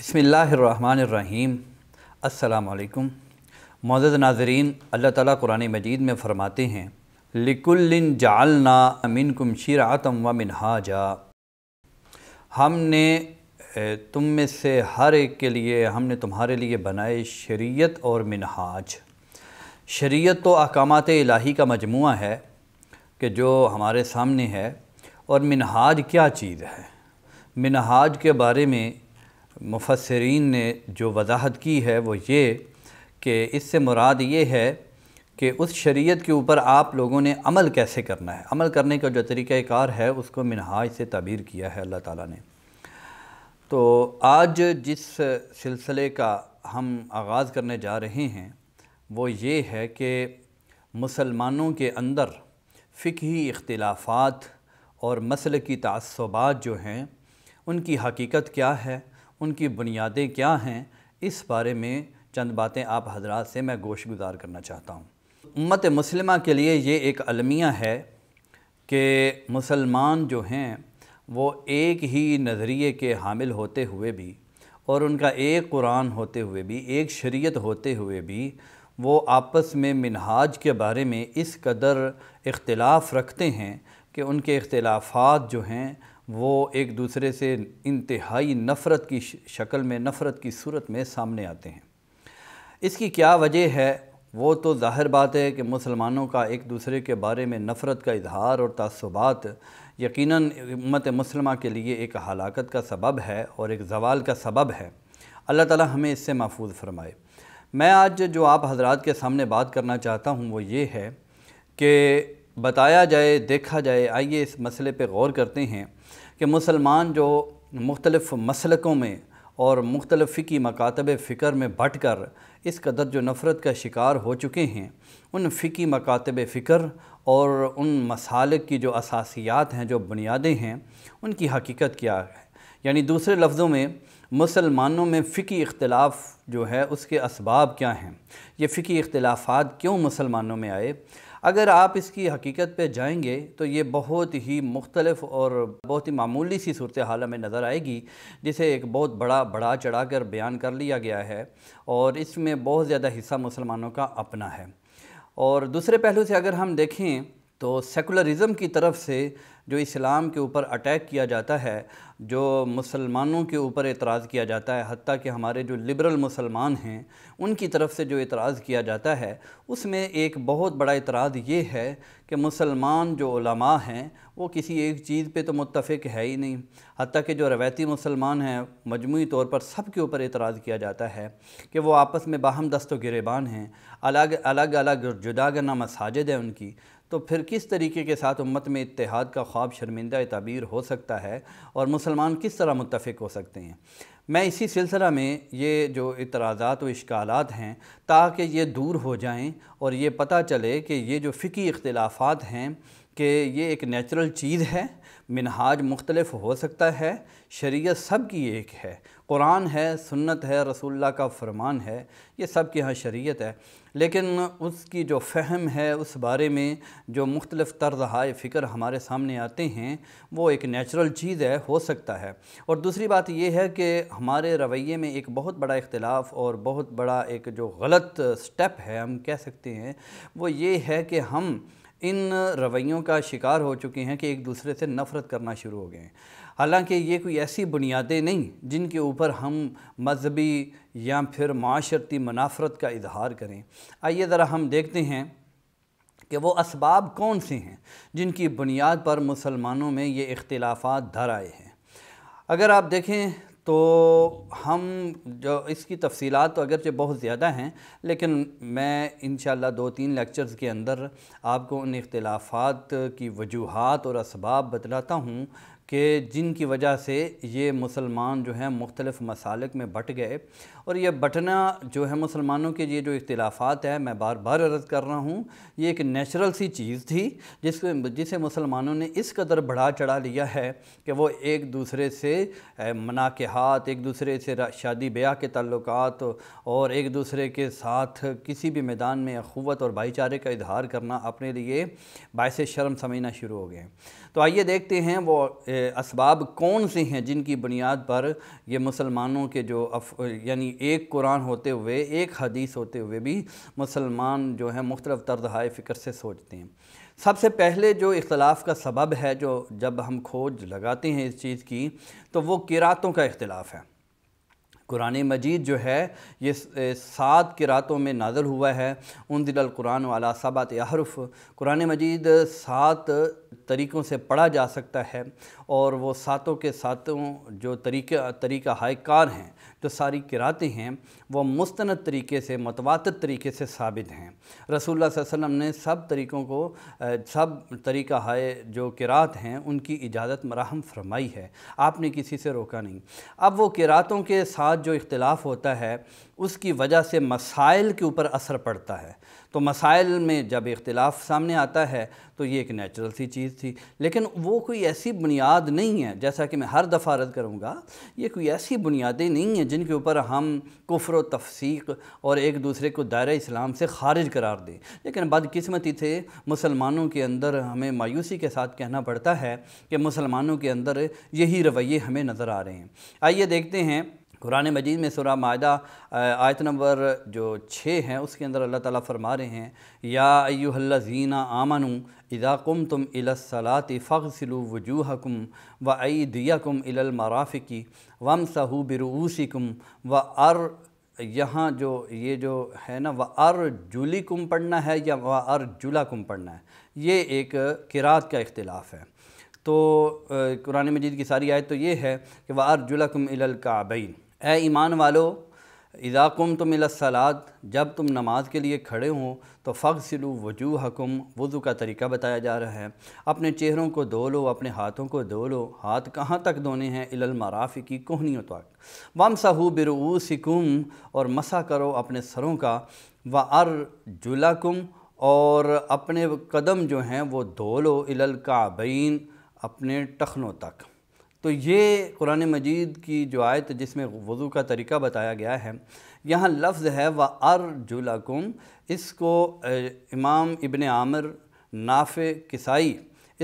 بسم اللہ الرحمن الرحیم السلام علیکم معزز ناظرین اللہ تعالیٰ قرآن مجید میں فرماتے ہیں لِكُلِّن جَعَلْنَا مِنْكُمْ شِرَعَةً وَمِنْحَاجَا ہم نے تم میں سے ہر ایک کے لیے ہم نے تمہارے لیے بنائے شریعت اور منحاج شریعت تو احکامات الہی کا مجموعہ ہے کہ جو ہمارے سامنے ہے اور منہاج کیا چیز ہے منہاج کے بارے میں مفسرین نے جو وضاحت کی ہے وہ یہ کہ اس سے مراد یہ ہے کہ اس شریعت کے اوپر آپ لوگوں نے عمل کیسے کرنا ہے عمل کرنے کا جو طریقہ کار ہے اس کو منہاج سے تعبیر کیا ہے اللہ تعالیٰ نے تو آج جس سلسلے کا ہم آغاز کرنے جا رہے ہیں وہ یہ ہے کہ مسلمانوں کے اندر فقہی اختلافات اور مسل کی تعصبات جو ہیں ان کی حقیقت کیا ہے ان کی بنیادیں کیا ہیں اس بارے میں چند باتیں آپ حضرات سے میں گوش گزار کرنا چاہتا ہوں امت مسلمہ کے لیے یہ ایک المیہ ہے کہ مسلمان جو ہیں وہ ایک ہی نظریے کے حامل ہوتے ہوئے بھی اور ان کا ایک قرآن ہوتے ہوئے بھی ایک شریعت ہوتے ہوئے بھی وہ آپس میں منہاج کے بارے میں اس قدر اختلاف رکھتے ہیں کہ ان کے اختلافات جو ہیں وہ ایک دوسرے سے انتہائی نفرت کی شکل میں نفرت کی صورت میں سامنے آتے ہیں اس کی کیا وجہ ہے وہ تو ظاہر بات ہے کہ مسلمانوں کا ایک دوسرے کے بارے میں نفرت کا اظہار اور تعصبات یقیناً امت مسلمہ کے لیے ایک ہلاکت کا سبب ہے اور ایک زوال کا سبب ہے اللہ تعالی ہمیں اس سے محفوظ فرمائے میں آج جو آپ حضرات کے سامنے بات کرنا چاہتا ہوں وہ یہ ہے کہ بتایا جائے دیکھا جائے آئیے اس مسئلے پہ غور کرتے ہیں کہ مسلمان جو مختلف مسلکوں میں اور مختلف فقی مکاتب فکر میں بٹ کر اس قدر جو نفرت کا شکار ہو چکے ہیں ان فقی مکاتب فکر اور ان مسالک کی جو اساسیات ہیں جو بنیادیں ہیں ان کی حقیقت کیا ہے یعنی دوسرے لفظوں میں مسلمانوں میں فقی اختلاف جو ہے اس کے اسباب کیا ہیں یہ فقی اختلافات کیوں مسلمانوں میں آئے اگر آپ اس کی حقیقت پہ جائیں گے تو یہ بہت ہی مختلف اور بہت ہی معمولی سی صورتحال میں ہمیں نظر آئے گی جسے ایک بہت بڑا بڑا چڑھا کر بیان کر لیا گیا ہے اور اس میں بہت زیادہ حصہ مسلمانوں کا اپنا ہے اور دوسرے پہلو سے اگر ہم دیکھیں تو سیکولرزم کی طرف سے جو اسلام کے اوپر اٹیک کیا جاتا ہے جو مسلمانوں کے اوپر اعتراض کیا جاتا ہے حتیٰ کہ ہمارے جو لبرل مسلمان ہیں ان کی طرف سے جو اعتراض کیا جاتا ہے اس میں ایک بہت بڑا اعتراض یہ ہے کہ مسلمان جو علماء ہیں وہ کسی ایک چیز پہ تو متفق ہے ہی نہیں حتیٰ کہ جو روایتی مسلمان ہیں مجموعی طور پر سب کے اوپر اعتراض کیا جاتا ہے کہ وہ آپس میں باہم دست و گریبان ہیں الگ الگ الگ مساجد ہیں ان کی تو پھر کس طریقے کے ساتھ امت میں اتحاد کا خواب شرمندہ تعبیر ہو سکتا ہے اور مسلمان کس طرح متفق ہو سکتے ہیں میں اسی سلسلہ میں یہ جو اعتراضات و اشکالات ہیں تاکہ یہ دور ہو جائیں اور یہ پتہ چلے کہ یہ جو فقی اختلافات ہیں کہ یہ ایک نیچرل چیز ہے منہاج مختلف ہو سکتا ہے شریعت سب کی ایک ہے قرآن ہے سنت ہے رسول اللہ کا فرمان ہے یہ سب کی ہاں شریعت ہے لیکن اس کی جو فہم ہے اس بارے میں جو مختلف ہائے فکر ہمارے سامنے آتے ہیں وہ ایک نیچرل چیز ہے ہو سکتا ہے اور دوسری بات یہ ہے کہ ہمارے رویے میں ایک بہت بڑا اختلاف اور بہت بڑا ایک جو غلط سٹیپ ہے ہم کہہ سکتے ہیں وہ یہ ہے کہ ہم ان رویوں کا شکار ہو چکے ہیں کہ ایک دوسرے سے نفرت کرنا شروع ہو گئے ہیں حالانکہ یہ کوئی ایسی بنیادیں نہیں جن کے اوپر ہم مذہبی یا پھر معاشرتی منافرت کا اظہار کریں آئیے ذرا ہم دیکھتے ہیں کہ وہ اسباب کون سے ہیں جن کی بنیاد پر مسلمانوں میں یہ اختلافات دھر آئے ہیں اگر آپ دیکھیں تو ہم جو اس کی تفصیلات تو اگرچہ بہت زیادہ ہیں لیکن میں انشاءاللہ دو تین لیکچرز کے اندر آپ کو ان اختلافات کی وجوہات اور اسباب بتلاتا ہوں کہ جن کی وجہ سے یہ مسلمان جو ہیں مختلف مسالک میں بٹ گئے اور یہ بٹنا جو ہے مسلمانوں کے یہ جو اختلافات ہے میں بار بار عرض کر رہا ہوں یہ ایک نیچرل سی چیز تھی جس جسے مسلمانوں نے اس قدر بڑھا چڑھا لیا ہے کہ وہ ایک دوسرے سے مناکحات ایک دوسرے سے شادی بیاہ کے تعلقات اور ایک دوسرے کے ساتھ کسی بھی میدان میں اخوت اور بھائی چارے کا اظہار کرنا اپنے لیے باعث شرم سمجھنا شروع ہو گئے تو آئیے دیکھتے ہیں وہ اسباب کون سے ہیں جن کی بنیاد پر یہ مسلمانوں کے جو یعنی ایک قرآن ہوتے ہوئے ایک حدیث ہوتے ہوئے بھی مسلمان جو ہیں مختلف طرز ہائے فکر سے سوچتے ہیں سب سے پہلے جو اختلاف کا سبب ہے جو جب ہم کھوج لگاتے ہیں اس چیز کی تو وہ قراتوں کا اختلاف ہے قرآن مجید جو ہے یہ سات قراتوں میں نازل ہوا ہے انزل القرآن والا سبات احرف قرآن مجید سات طریقوں سے پڑھا جا سکتا ہے اور وہ ساتوں کے ساتوں جو طریقہ طریقہ ہائے کار ہیں جو ساری قراتیں ہیں وہ مستند طریقے سے متواتر طریقے سے ثابت ہیں رسول اللہ صلی اللہ علیہ وسلم نے سب طریقوں کو سب طریقہ ہائے جو قرات ہیں ان کی اجازت مراہم فرمائی ہے آپ نے کسی سے روکا نہیں اب وہ قراتوں کے ساتھ جو اختلاف ہوتا ہے اس کی وجہ سے مسائل کے اوپر اثر پڑتا ہے تو مسائل میں جب اختلاف سامنے آتا ہے تو یہ ایک نیچرل سی چیز تھی لیکن وہ کوئی ایسی بنیاد نہیں ہے جیسا کہ میں ہر دفعہ رد کروں گا یہ کوئی ایسی بنیادیں نہیں ہیں جن کے اوپر ہم کفر و تفسیق اور ایک دوسرے کو دائرہ اسلام سے خارج قرار دیں لیکن بدقسمتی سے تھے مسلمانوں کے اندر ہمیں مایوسی کے ساتھ کہنا پڑتا ہے کہ مسلمانوں کے اندر یہی رویے ہمیں نظر آ رہے ہیں آئیے دیکھتے ہیں قرآن مجید میں سورہ معدہ آیت نمبر جو چھ ہیں اس کے اندر اللہ تعالیٰ فرما رہے ہیں یا ایوہ الح آمنوا اذا قمتم الى الصلاة فاغسلوا وجوہکم سل و ایدیکم الی المرافقی ومسہو برعوسکم و ار یہاں جو یہ جو ہے نا و ار جلی پڑھنا ہے یا و ار جلا پڑھنا ہے یہ ایک قرآن کا اختلاف ہے تو قرآن مجید کی ساری آیت تو یہ ہے کہ وَأَرْجُلَكُمْ إِلَى جلا اے ایمان والو اذا کم الاسلات جب تم نماز کے لیے کھڑے ہوں تو فغسلو سلو وضو کا طریقہ بتایا جا رہا ہے اپنے چہروں کو دولو لو اپنے ہاتھوں کو دھو لو ہاتھ کہاں تک دھونے ہیں الا المرافی کی کوہنیوں تک وم سہو برو اور مسا کرو اپنے سروں کا و ار اور اپنے قدم جو ہیں وہ دھو لو الاکابین اپنے ٹخنوں تک تو یہ قرآن مجید کی جو آیت جس میں وضو کا طریقہ بتایا گیا ہے یہاں لفظ ہے وَأَرْجُلَكُمْ اس کو امام ابن عامر نافع قسائی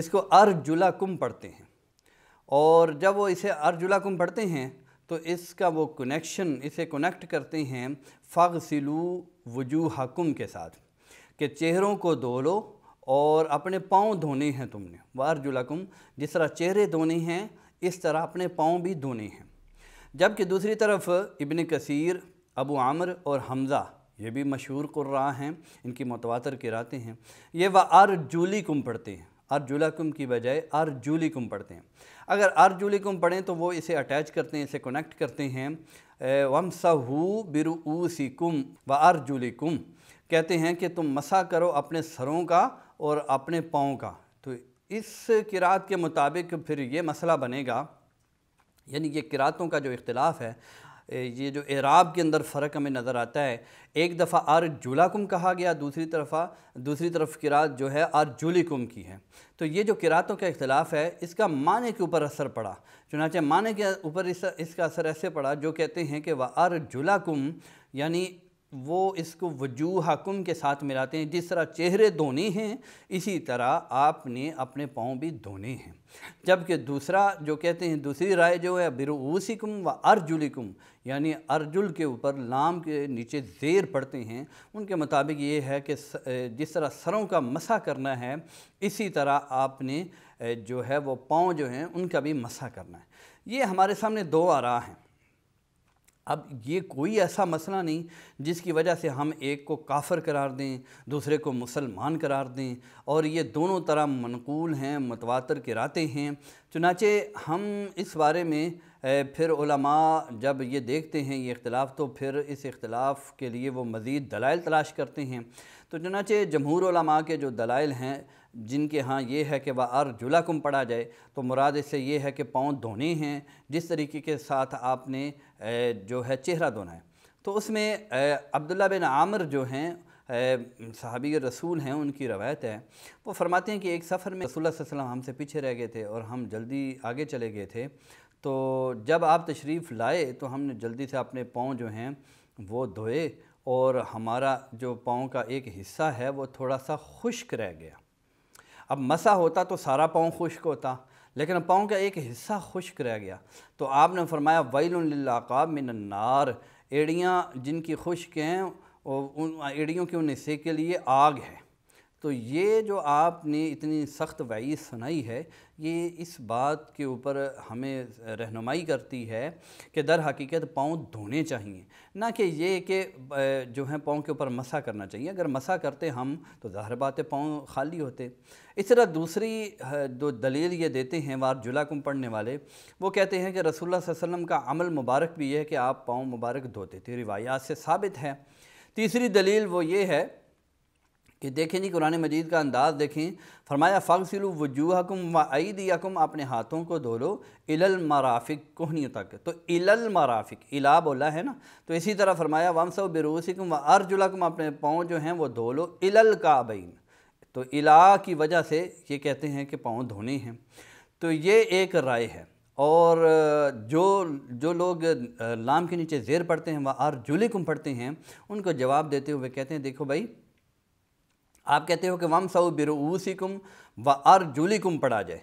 اس کو ارجلکم پڑھتے ہیں اور جب وہ اسے ارجلکم پڑھتے ہیں تو اس کا وہ کنیکشن اسے کنیکٹ کرتے ہیں فَغْسِلُوا سلو کے ساتھ کہ چہروں کو دھو لو اور اپنے پاؤں دھونے ہیں تم نے وَأَرْجُلَكُمْ جس طرح چہرے دھونے ہیں اس طرح اپنے پاؤں بھی دھونے ہیں جبکہ دوسری طرف ابن کثیر ابو عامر اور حمزہ یہ بھی مشہور قرآ ہیں ان کی متواتر کراتے ہیں یہ وہ ارجولی کم پڑھتے ہیں آر کم کی بجائے ارجولی کم پڑھتے ہیں اگر ارجولی کم پڑھیں تو وہ اسے اٹیچ کرتے ہیں اسے کنیکٹ کرتے ہیں وَمْسَهُ بِرُؤُوسِكُمْ وَأَرْجُلِكُمْ کہتے ہیں کہ تم مسا کرو اپنے سروں کا اور اپنے پاؤں کا اس قرآت کے مطابق پھر یہ مسئلہ بنے گا یعنی یہ قرآتوں کا جو اختلاف ہے یہ جو اعراب کے اندر فرق ہمیں نظر آتا ہے ایک دفعہ آر کہا گیا دوسری طرفہ دوسری طرف قرآت جو ہے آر کی ہے تو یہ جو قرآتوں کا اختلاف ہے اس کا معنی کے اوپر اثر پڑا چنانچہ معنی کے اوپر اس کا اثر ایسے پڑا جو کہتے ہیں کہ وہ ار یعنی وہ اس کو وجوہ حکم کے ساتھ ملاتے ہیں جس طرح چہرے دھونے ہیں اسی طرح آپ نے اپنے پاؤں بھی دھونے ہیں جبکہ دوسرا جو کہتے ہیں دوسری رائے جو ہے برعوسکم و ارجلکم یعنی ارجل کے اوپر لام کے نیچے زیر پڑتے ہیں ان کے مطابق یہ ہے کہ جس طرح سروں کا مسا کرنا ہے اسی طرح آپ نے جو ہے وہ پاؤں جو ہیں ان کا بھی مسا کرنا ہے یہ ہمارے سامنے دو آ ہیں اب یہ کوئی ایسا مسئلہ نہیں جس کی وجہ سے ہم ایک کو کافر قرار دیں دوسرے کو مسلمان قرار دیں اور یہ دونوں طرح منقول ہیں متواتر کراتے ہیں چنانچہ ہم اس بارے میں پھر علماء جب یہ دیکھتے ہیں یہ اختلاف تو پھر اس اختلاف کے لیے وہ مزید دلائل تلاش کرتے ہیں تو چنانچہ جمہور علماء کے جو دلائل ہیں جن کے ہاں یہ ہے کہ وہ ار جلا کم پڑا جائے تو مراد اس سے یہ ہے کہ پاؤں دھونے ہیں جس طریقے کے ساتھ آپ نے جو ہے چہرہ دھونا ہے تو اس میں عبداللہ بن عامر جو ہیں صحابی رسول ہیں ان کی روایت ہے وہ فرماتے ہیں کہ ایک سفر میں رسول اللہ صلی اللہ علیہ وسلم ہم سے پیچھے رہ گئے تھے اور ہم جلدی آگے چلے گئے تھے تو جب آپ تشریف لائے تو ہم نے جلدی سے اپنے پاؤں جو ہیں وہ دھوئے اور ہمارا جو پاؤں کا ایک حصہ ہے وہ تھوڑا سا خشک رہ گیا اب مسا ہوتا تو سارا پاؤں خشک ہوتا لیکن اب پاؤں کا ایک حصہ خشک رہ گیا تو آپ نے فرمایا للعقاب من النار ایڑیاں جن کی خشک ہیں ایڑیوں کے ان حصے کے لیے آگ ہے تو یہ جو آپ نے اتنی سخت وعید سنائی ہے یہ اس بات کے اوپر ہمیں رہنمائی کرتی ہے کہ در حقیقت پاؤں دھونے چاہیے نہ کہ یہ کہ جو ہیں پاؤں کے اوپر مسا کرنا چاہیے اگر مسا کرتے ہم تو ظاہر بات ہے پاؤں خالی ہوتے اس طرح دوسری جو دلیل یہ دیتے ہیں وار جلا کم پڑھنے والے وہ کہتے ہیں کہ رسول اللہ صلی اللہ علیہ وسلم کا عمل مبارک بھی یہ ہے کہ آپ پاؤں مبارک دھوتے تھے روایات سے ثابت ہے تیسری دلیل وہ یہ ہے یہ دیکھیں جی قرآن مجید کا انداز دیکھیں فرمایا فخل وجوہکم کم و اپنے ہاتھوں کو دھو لو الل کوہنی تک تو الل مارافق الا بولا ہے نا تو اسی طرح فرمایا ومس بروسکم بروسی و اپنے پاؤں جو ہیں وہ دھو لو الل تو الا کی وجہ سے یہ کہتے ہیں کہ پاؤں دھونے ہیں تو یہ ایک رائے ہے اور جو جو لوگ لام کے نیچے زیر پڑھتے ہیں وہ ارجلکم پڑھتے ہیں ان کو جواب دیتے ہوئے کہتے ہیں دیکھو بھائی آپ کہتے ہو کہ وم ساؤ بروسی کم و ارجولی کم پڑھا جائے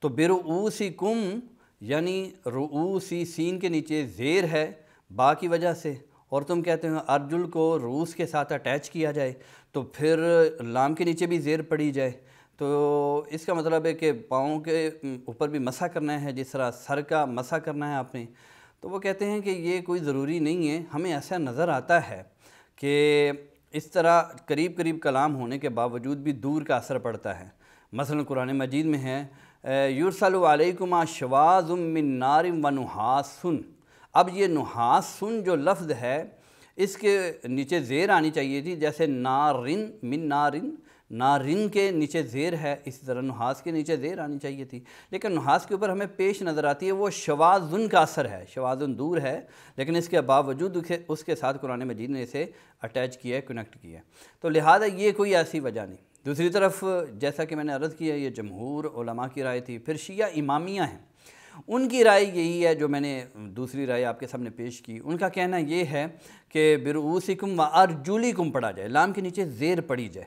تو برعوسی کم یعنی روسی سین کے نیچے زیر ہے با کی وجہ سے اور تم کہتے ہو ارجل کو روس کے ساتھ اٹیچ کیا جائے تو پھر لام کے نیچے بھی زیر پڑی جائے تو اس کا مطلب ہے کہ پاؤں کے اوپر بھی مسا کرنا ہے جس طرح سر کا مسا کرنا ہے آپ نے تو وہ کہتے ہیں کہ یہ کوئی ضروری نہیں ہے ہمیں ایسا نظر آتا ہے کہ اس طرح قریب قریب کلام ہونے کے باوجود بھی دور کا اثر پڑتا ہے مثلا قرآن مجید میں ہے یور علیکم شواز من نار و نحاس سن اب یہ نحاس سن جو لفظ ہے اس کے نیچے زیر آنی چاہیے تھی جی، جیسے نارن من نارن رن کے نیچے زیر ہے اسی طرح نحاس کے نیچے زیر آنی چاہیے تھی لیکن نحاس کے اوپر ہمیں پیش نظر آتی ہے وہ شوازن کا اثر ہے شوازن دور ہے لیکن اس کے باوجود اس کے ساتھ قرآن مجید نے اسے اٹیچ کیا ہے کنیکٹ کیا ہے تو لہٰذا یہ کوئی ایسی وجہ نہیں دوسری طرف جیسا کہ میں نے عرض کیا یہ جمہور علماء کی رائے تھی پھر شیعہ امامیہ ہیں ان کی رائے یہی ہے جو میں نے دوسری رائے آپ کے سامنے پیش کی ان کا کہنا یہ ہے کہ برعوسکم و ارجولیکم پڑھا پڑا جائے لام کے نیچے زیر پڑی جائے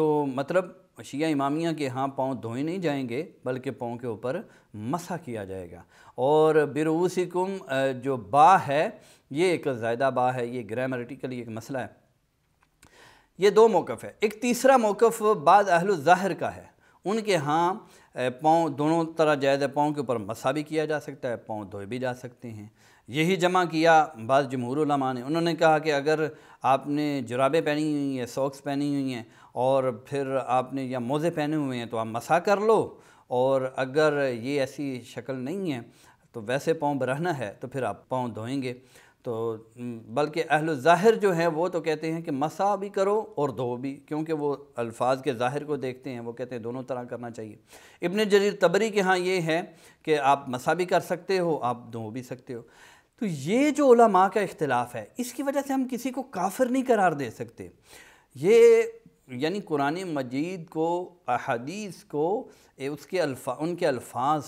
تو مطلب شیعہ امامیہ کے ہاں پاؤں دھوئے نہیں جائیں گے بلکہ پاؤں کے اوپر مسح کیا جائے گا اور بروسکم جو با ہے یہ ایک زائدہ با ہے یہ گریمرٹیکلی ایک مسئلہ ہے یہ دو موقف ہے ایک تیسرا موقف بعض اہل الظاہر کا ہے ان کے ہاں پاؤں دونوں طرح ہے پاؤں کے اوپر مسا بھی کیا جا سکتا ہے پاؤں دھوئے بھی جا سکتے ہیں یہی جمع کیا بعض جمہور علماء نے انہوں نے کہا کہ اگر آپ نے جرابے پہنی ہوئی ہیں سوکس پہنی ہوئی ہیں اور پھر آپ نے یا موزے پہنے ہوئے ہیں تو آپ مسا کر لو اور اگر یہ ایسی شکل نہیں ہے تو ویسے پاؤں برہنا ہے تو پھر آپ پاؤں دھوئیں گے تو بلکہ اہل ظاہر جو ہیں وہ تو کہتے ہیں کہ مسا بھی کرو اور دھو بھی کیونکہ وہ الفاظ کے ظاہر کو دیکھتے ہیں وہ کہتے ہیں دونوں طرح کرنا چاہیے ابن جریر تبری کے ہاں یہ ہے کہ آپ مسا بھی کر سکتے ہو آپ دھو بھی سکتے ہو تو یہ جو علماء کا اختلاف ہے اس کی وجہ سے ہم کسی کو کافر نہیں قرار دے سکتے یہ یعنی قرآن مجید کو احادیث کو اس کے الفاظ ان کے الفاظ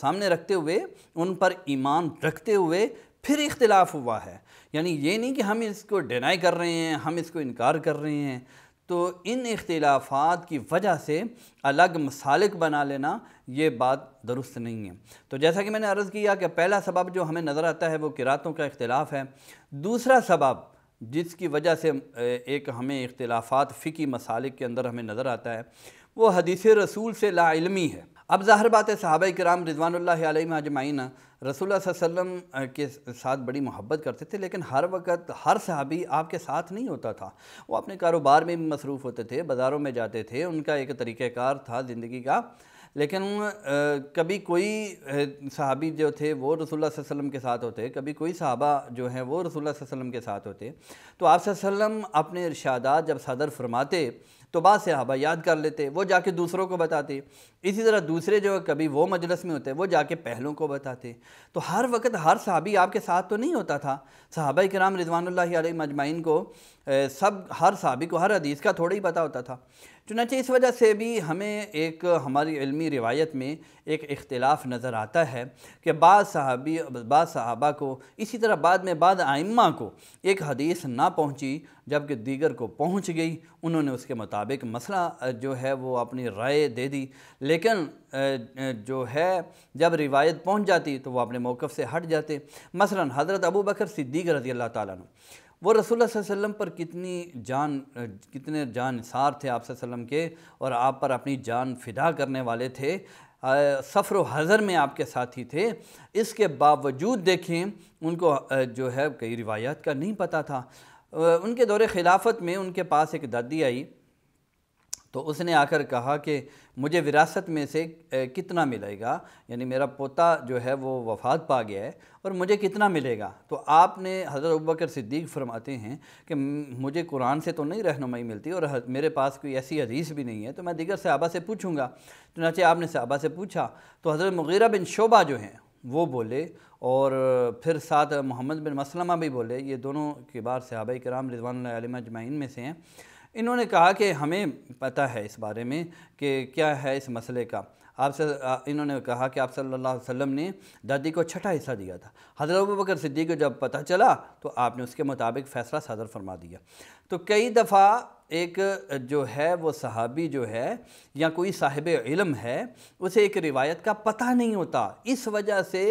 سامنے رکھتے ہوئے ان پر ایمان رکھتے ہوئے پھر اختلاف ہوا ہے یعنی یہ نہیں کہ ہم اس کو ڈینائی کر رہے ہیں ہم اس کو انکار کر رہے ہیں تو ان اختلافات کی وجہ سے الگ مسالک بنا لینا یہ بات درست نہیں ہے تو جیسا کہ میں نے عرض کیا کہ پہلا سبب جو ہمیں نظر آتا ہے وہ قراتوں کا اختلاف ہے دوسرا سبب جس کی وجہ سے ایک ہمیں اختلافات فقی مسالک کے اندر ہمیں نظر آتا ہے وہ حدیث رسول سے لا علمی ہے اب ظاہر بات ہے صحابہ کرام رضوان اللہ علیہ اجمعین رسول اللہ صلی اللہ علیہ وسلم کے ساتھ بڑی محبت کرتے تھے لیکن ہر وقت ہر صحابی آپ کے ساتھ نہیں ہوتا تھا وہ اپنے کاروبار میں بھی مصروف ہوتے تھے بازاروں میں جاتے تھے ان کا ایک طریقہ کار تھا زندگی کا لیکن کبھی کوئی صحابی جو تھے وہ رسول اللہ صلی اللہ علیہ وسلم کے ساتھ ہوتے کبھی کوئی صحابہ جو ہیں وہ رسول اللہ صلی اللہ علیہ وسلم کے ساتھ ہوتے تو آپ صلی اللہ علیہ وسلم اپنے ارشادات جب صدر فرماتے تو بعض صحابہ یاد کر لیتے وہ جا کے دوسروں کو بتاتے اسی طرح دوسرے جو کبھی وہ مجلس میں ہوتے وہ جا کے پہلوں کو بتاتے تو ہر وقت ہر صحابی آپ کے ساتھ تو نہیں ہوتا تھا صحابہ کرام رضوان اللہ علیہ مجمعین کو سب ہر صحابی کو ہر حدیث کا تھوڑا ہی پتہ ہوتا تھا چنانچہ اس وجہ سے بھی ہمیں ایک ہماری علمی روایت میں ایک اختلاف نظر آتا ہے کہ بعض صحابی بعض صحابہ کو اسی طرح بعد میں بعض آئمہ کو ایک حدیث نہ پہنچی جبکہ دیگر کو پہنچ گئی انہوں نے اس کے مطابق مسئلہ جو ہے وہ اپنی رائے دے دی لیکن جو ہے جب روایت پہنچ جاتی تو وہ اپنے موقف سے ہٹ جاتے مثلا حضرت ابو بکر صدیق رضی اللہ تعالیٰ وہ رسول اللہ صلی اللہ علیہ وسلم پر کتنی جان کتنے جان سار تھے آپ صلی اللہ علیہ وسلم کے اور آپ پر اپنی جان فدا کرنے والے تھے سفر و حضر میں آپ کے ساتھی تھے اس کے باوجود دیکھیں ان کو جو ہے کئی روایات کا نہیں پتہ تھا ان کے دور خلافت میں ان کے پاس ایک دادی آئی تو اس نے آ کر کہا کہ مجھے وراثت میں سے کتنا ملے گا یعنی میرا پوتا جو ہے وہ وفات پا گیا ہے اور مجھے کتنا ملے گا تو آپ نے حضرت ابکر صدیق فرماتے ہیں کہ مجھے قرآن سے تو نہیں رہنمائی ملتی اور میرے پاس کوئی ایسی حدیث بھی نہیں ہے تو میں دیگر صحابہ سے پوچھوں گا چنانچہ آپ نے صحابہ سے پوچھا تو حضرت مغیرہ بن شعبہ جو ہیں وہ بولے اور پھر ساتھ محمد بن مسلمہ بھی بولے یہ دونوں کبار صحابہ کرام رضوان اللہ علیہ اجمعین میں سے ہیں انہوں نے کہا کہ ہمیں پتہ ہے اس بارے میں کہ کیا ہے اس مسئلے کا آپ سے انہوں نے کہا کہ آپ صلی اللہ علیہ وسلم نے دادی کو چھٹا حصہ دیا تھا حضرت بکر صدیق کو جب پتہ چلا تو آپ نے اس کے مطابق فیصلہ صدر فرما دیا تو کئی دفعہ ایک جو ہے وہ صحابی جو ہے یا کوئی صاحب علم ہے اسے ایک روایت کا پتہ نہیں ہوتا اس وجہ سے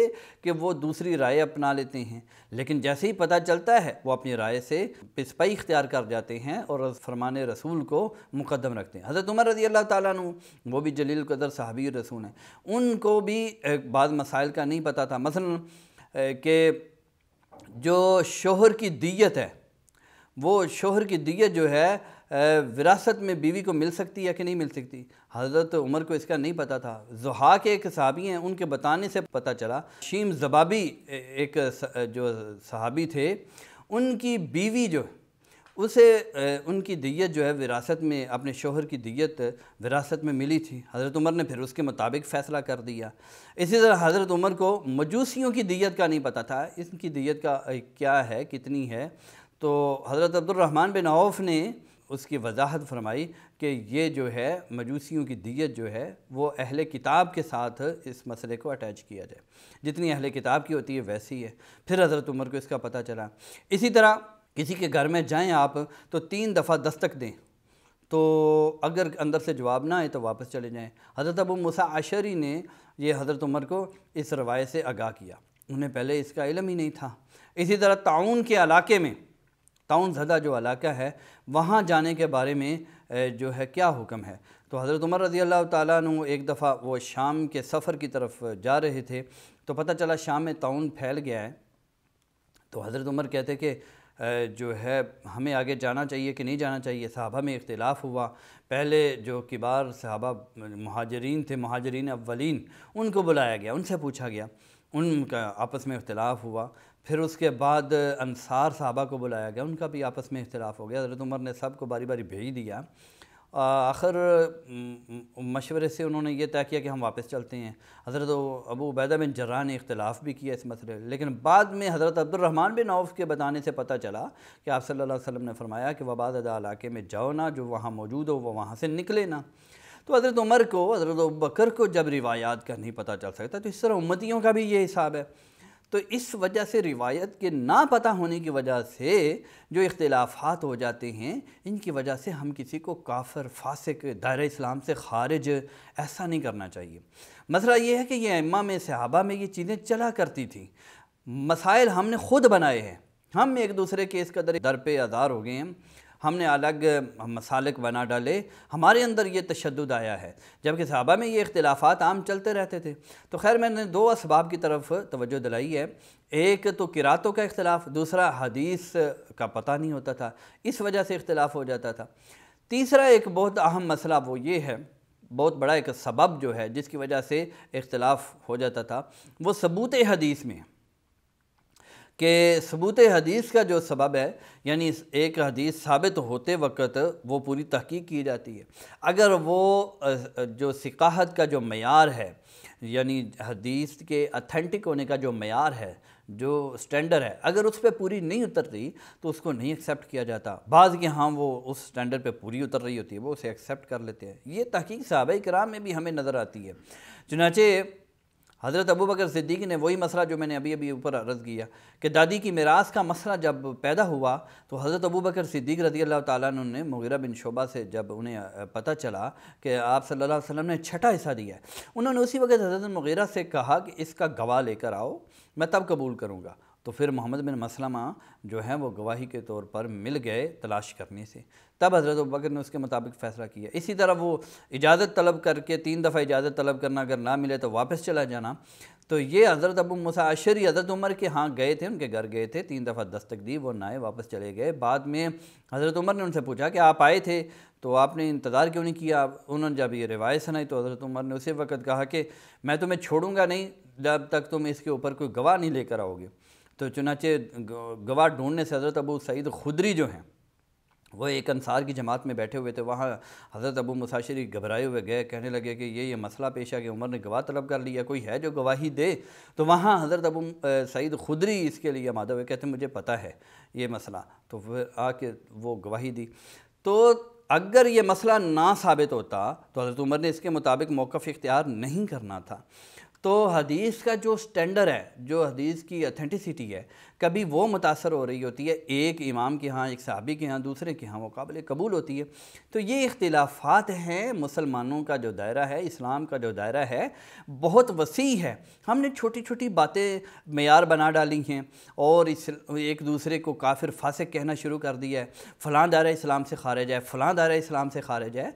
کہ وہ دوسری رائے اپنا لیتے ہیں لیکن جیسے ہی پتہ چلتا ہے وہ اپنی رائے سے پسپائی اختیار کر جاتے ہیں اور فرمان رسول کو مقدم رکھتے ہیں حضرت عمر رضی اللہ تعالیٰ عنہ وہ بھی جلیل قدر صحابی رسول ہیں ان کو بھی بعض مسائل کا نہیں پتہ تھا مثلا کہ جو شوہر کی دیت ہے وہ شوہر کی دیت جو ہے وراثت میں بیوی کو مل سکتی یا کہ نہیں مل سکتی حضرت عمر کو اس کا نہیں پتہ تھا زہا کے ایک صحابی ہیں ان کے بتانے سے پتہ چلا شیم زبابی ایک جو صحابی تھے ان کی بیوی جو ہے اسے ان کی دیت جو ہے وراثت میں اپنے شوہر کی دیت وراثت میں ملی تھی حضرت عمر نے پھر اس کے مطابق فیصلہ کر دیا اسی طرح حضرت عمر کو مجوسیوں کی دیت کا نہیں پتہ تھا اس کی دیت کا کیا ہے کتنی ہے تو حضرت عبد الرحمن بن عوف نے اس کی وضاحت فرمائی کہ یہ جو ہے مجوسیوں کی دیت جو ہے وہ اہل کتاب کے ساتھ اس مسئلے کو اٹیچ کیا جائے جتنی اہل کتاب کی ہوتی ہے ویسی ہے پھر حضرت عمر کو اس کا پتہ چلا اسی طرح کسی کے گھر میں جائیں آپ تو تین دفعہ دستک دیں تو اگر اندر سے جواب نہ آئے تو واپس چلے جائیں حضرت ابو موسیٰ عشری نے یہ حضرت عمر کو اس روایت سے آگاہ کیا انہیں پہلے اس کا علم ہی نہیں تھا اسی طرح تعاون کے علاقے میں تعاون زدہ جو علاقہ ہے وہاں جانے کے بارے میں جو ہے کیا حکم ہے تو حضرت عمر رضی اللہ تعالیٰ ایک دفعہ وہ شام کے سفر کی طرف جا رہے تھے تو پتہ چلا شام میں تعاون پھیل گیا ہے تو حضرت عمر کہتے کہ جو ہے ہمیں آگے جانا چاہیے کہ نہیں جانا چاہیے صحابہ میں اختلاف ہوا پہلے جو کبار صحابہ مہاجرین تھے مہاجرین اولین ان کو بلایا گیا ان سے پوچھا گیا ان کا آپس میں اختلاف ہوا پھر اس کے بعد انصار صحابہ کو بلایا گیا ان کا بھی آپس میں اختلاف ہو گیا حضرت عمر نے سب کو باری باری بھیج دیا آخر مشورے سے انہوں نے یہ طے کیا کہ ہم واپس چلتے ہیں حضرت ابو عبیدہ بن جرہ نے اختلاف بھی کیا اس مسئلے لیکن بعد میں حضرت عبد الرحمن بن عوف کے بتانے سے پتہ چلا کہ آپ صلی اللہ علیہ وسلم نے فرمایا کہ وباض ادا علاقے میں جاؤ نہ جو وہاں موجود ہو وہ وہاں سے نکلے نا تو حضرت عمر کو حضرت بکر کو جب روایات کا نہیں پتہ چل سکتا تو اس طرح امتیوں کا بھی یہ حساب ہے تو اس وجہ سے روایت کے نہ پتہ ہونے کی وجہ سے جو اختلافات ہو جاتے ہیں ان کی وجہ سے ہم کسی کو کافر فاسق دائرہ اسلام سے خارج ایسا نہیں کرنا چاہیے مسئلہ یہ ہے کہ یہ امہ میں صحابہ میں یہ چیزیں چلا کرتی تھیں مسائل ہم نے خود بنائے ہیں ہم ایک دوسرے کے اس قدر در پہ آزار ہو گئے ہیں ہم نے الگ مسالک بنا ڈالے ہمارے اندر یہ تشدد آیا ہے جبکہ صحابہ میں یہ اختلافات عام چلتے رہتے تھے تو خیر میں نے دو اسباب کی طرف توجہ دلائی ہے ایک تو کراتوں کا اختلاف دوسرا حدیث کا پتہ نہیں ہوتا تھا اس وجہ سے اختلاف ہو جاتا تھا تیسرا ایک بہت اہم مسئلہ وہ یہ ہے بہت بڑا ایک سبب جو ہے جس کی وجہ سے اختلاف ہو جاتا تھا وہ ثبوت حدیث میں ہے کہ ثبوت حدیث کا جو سبب ہے یعنی ایک حدیث ثابت ہوتے وقت وہ پوری تحقیق کی جاتی ہے اگر وہ جو ثقاحت کا جو معیار ہے یعنی حدیث کے اتھینٹک ہونے کا جو معیار ہے جو سٹینڈر ہے اگر اس پہ پوری نہیں اتر رہی تو اس کو نہیں ایکسیپٹ کیا جاتا بعض کے ہاں وہ اس سٹینڈر پہ پوری اتر رہی ہوتی ہے وہ اسے ایکسیپٹ کر لیتے ہیں یہ تحقیق صحابہ کرام میں بھی ہمیں نظر آتی ہے چنانچہ حضرت ابو بکر صدیقی نے وہی مسئلہ جو میں نے ابھی ابھی اوپر عرض کیا کہ دادی کی میراس کا مسئلہ جب پیدا ہوا تو حضرت ابو بکر صدیق رضی اللہ تعالیٰ عنہ نے مغیرہ بن شعبہ سے جب انہیں پتہ چلا کہ آپ صلی اللہ علیہ وسلم نے چھٹا حصہ دیا ہے انہوں نے اسی وقت حضرت مغیرہ سے کہا کہ اس کا گواہ لے کر آؤ میں تب قبول کروں گا تو پھر محمد بن مسلمہ جو ہیں وہ گواہی کے طور پر مل گئے تلاش کرنے سے تب حضرت البکر نے اس کے مطابق فیصلہ کیا اسی طرح وہ اجازت طلب کر کے تین دفعہ اجازت طلب کرنا اگر نہ ملے تو واپس چلا جانا تو یہ حضرت ابو مساشری حضرت عمر کے ہاں گئے تھے ان کے گھر گئے تھے تین دفعہ دستک دی وہ نائے واپس چلے گئے بعد میں حضرت عمر نے ان سے پوچھا کہ آپ آئے تھے تو آپ نے انتظار کیوں نہیں کیا انہوں نے جب یہ روایت سنائی تو حضرت عمر نے اسی وقت کہا کہ میں تمہیں چھوڑوں گا نہیں جب تک تم اس کے اوپر کوئی گواہ نہیں لے کر آؤ گے تو چنانچہ گواہ ڈھونڈنے سے حضرت ابو سعید خدری جو ہیں وہ ایک انصار کی جماعت میں بیٹھے ہوئے تھے وہاں حضرت ابو مساشری گھبرائے ہوئے گئے کہنے لگے کہ یہ یہ مسئلہ پیش آ عمر نے گواہ طلب کر لیا کوئی ہے جو گواہی دے تو وہاں حضرت ابو سعید خدری اس کے لیے ہوئے کہتے ہیں مجھے پتہ ہے یہ مسئلہ تو آ کے وہ گواہی دی تو اگر یہ مسئلہ نہ ثابت ہوتا تو حضرت عمر نے اس کے مطابق موقف اختیار نہیں کرنا تھا تو حدیث کا جو سٹینڈر ہے جو حدیث کی اوتھیسٹی ہے کبھی وہ متاثر ہو رہی ہوتی ہے ایک امام کے ہاں ایک صحابی کے ہاں دوسرے کے ہاں وہ قابل قبول ہوتی ہے تو یہ اختلافات ہیں مسلمانوں کا جو دائرہ ہے اسلام کا جو دائرہ ہے بہت وسیع ہے ہم نے چھوٹی چھوٹی باتیں معیار بنا ڈالی ہیں اور اس ایک دوسرے کو کافر فاسق کہنا شروع کر دیا ہے فلاں دائرہ اسلام سے خارج ہے فلاں دائرہ اسلام سے خارج ہے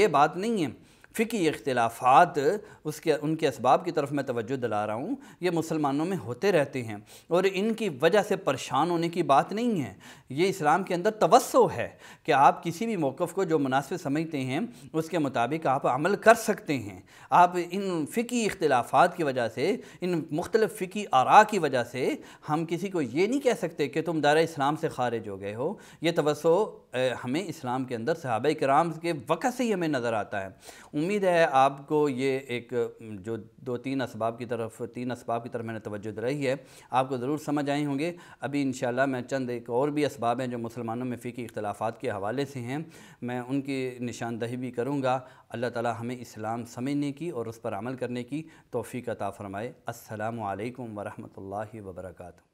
یہ بات نہیں ہے فقی اختلافات اس کے ان کے اسباب کی طرف میں توجہ دلا رہا ہوں یہ مسلمانوں میں ہوتے رہتے ہیں اور ان کی وجہ سے پریشان ہونے کی بات نہیں ہے یہ اسلام کے اندر توسو ہے کہ آپ کسی بھی موقف کو جو مناسب سمجھتے ہیں اس کے مطابق آپ عمل کر سکتے ہیں آپ ان فقی اختلافات کی وجہ سے ان مختلف فقی آراء کی وجہ سے ہم کسی کو یہ نہیں کہہ سکتے کہ تم دارہ اسلام سے خارج ہو گئے ہو یہ توسو ہمیں اسلام کے اندر صحابہ کرام کے وقت سے ہی ہمیں نظر آتا ہے امید ہے آپ کو یہ ایک جو دو تین اسباب کی طرف تین اسباب کی طرف میں نے توجہ رہی ہے آپ کو ضرور سمجھ آئے ہوں گے ابھی انشاءاللہ میں چند ایک اور بھی اسباب ہیں جو مسلمانوں میں فقی اختلافات کے حوالے سے ہیں میں ان کی نشاندہی بھی کروں گا اللہ تعالی ہمیں اسلام سمجھنے کی اور اس پر عمل کرنے کی توفیق عطا فرمائے السلام علیکم ورحمۃ اللہ وبرکاتہ